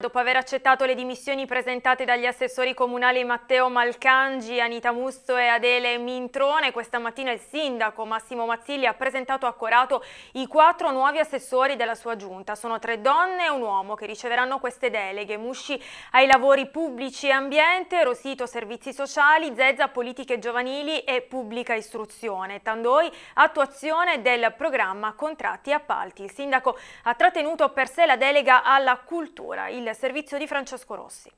Dopo aver accettato le dimissioni presentate dagli assessori comunali Matteo Malcangi, Anita Musso e Adele Mintrone, questa mattina il sindaco Massimo Mazzilli ha presentato a Corato i quattro nuovi assessori della sua giunta. Sono tre donne e un uomo che riceveranno queste deleghe. Musci ai lavori pubblici e ambiente, Rosito servizi sociali, Zezza politiche giovanili e pubblica istruzione. Tandoi attuazione del programma contratti e appalti. Il sindaco ha trattenuto per sé la delega alla cultura. Il a servizio di Francesco Rossi.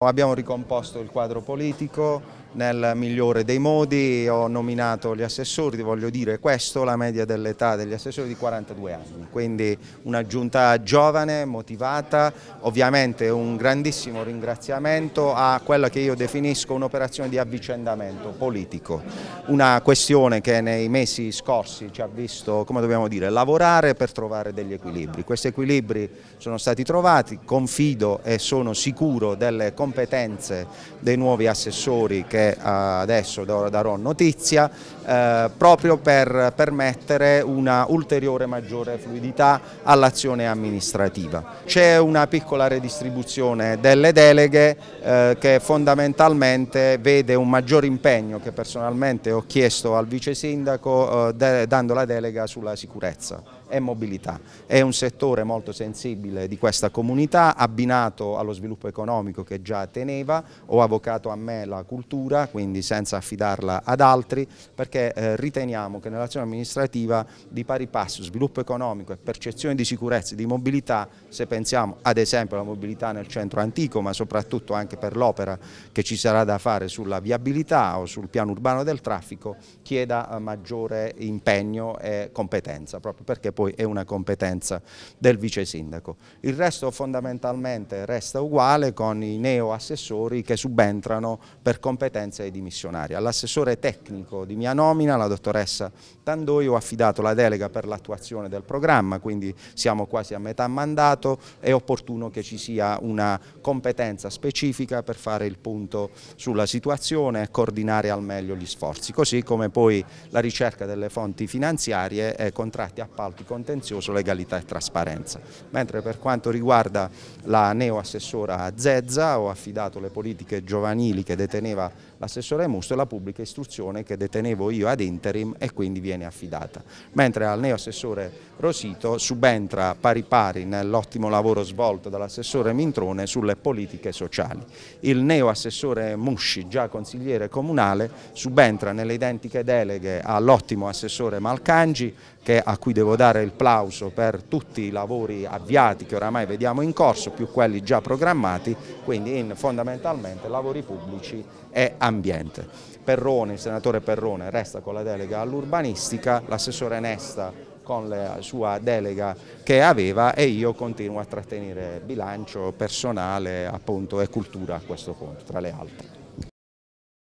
Abbiamo ricomposto il quadro politico nel migliore dei modi, ho nominato gli assessori, voglio dire questo, la media dell'età degli assessori di 42 anni, quindi una giunta giovane, motivata, ovviamente un grandissimo ringraziamento a quella che io definisco un'operazione di avvicendamento politico, una questione che nei mesi scorsi ci ha visto, come dobbiamo dire, lavorare per trovare degli equilibri, questi equilibri sono stati trovati, confido e sono sicuro delle competenze competenze dei nuovi assessori che eh, adesso darò notizia, eh, proprio per permettere una ulteriore maggiore fluidità all'azione amministrativa. C'è una piccola redistribuzione delle deleghe eh, che fondamentalmente vede un maggior impegno che personalmente ho chiesto al vice sindaco dando la delega sulla sicurezza e mobilità. È un settore molto sensibile di questa comunità, abbinato allo sviluppo economico che già teneva, ho avvocato a me la cultura, quindi senza affidarla ad altri, perché eh, riteniamo che nell'azione amministrativa di pari passo sviluppo economico e percezione di sicurezza e di mobilità, se pensiamo ad esempio alla mobilità nel centro antico, ma soprattutto anche per l'opera che ci sarà da fare sulla viabilità o sul piano urbano del traffico, chieda eh, maggiore impegno e competenza, proprio perché poi è una competenza del vice sindaco. Il resto fondamentalmente resta uguale con i neoassessori che subentrano per competenze ai dimissionari. All'assessore tecnico di mia nomina, la dottoressa Tandoi, ho affidato la delega per l'attuazione del programma, quindi siamo quasi a metà mandato, è opportuno che ci sia una competenza specifica per fare il punto sulla situazione e coordinare al meglio gli sforzi, così come poi la ricerca delle fonti finanziarie e contratti appalti contenzioso legalità e trasparenza. Mentre per quanto riguarda la neoassessora Zezza ho affidato le politiche giovanili che deteneva l'assessore Musto e la pubblica istruzione che detenevo io ad interim e quindi viene affidata. Mentre al neoassessore Rosito subentra pari pari nell'ottimo lavoro svolto dall'assessore Mintrone sulle politiche sociali. Il neoassessore Musci, già consigliere comunale, subentra nelle identiche deleghe all'ottimo assessore Malcangi che, a cui devo dare il plauso per tutti i lavori avviati che oramai vediamo in corso, più quelli già programmati, quindi in fondamentalmente lavori pubblici e ambiente. Perrone, il senatore Perrone resta con la delega all'urbanistica, l'assessore Nesta con la sua delega che aveva e io continuo a trattenere bilancio personale appunto, e cultura a questo punto, tra le altre.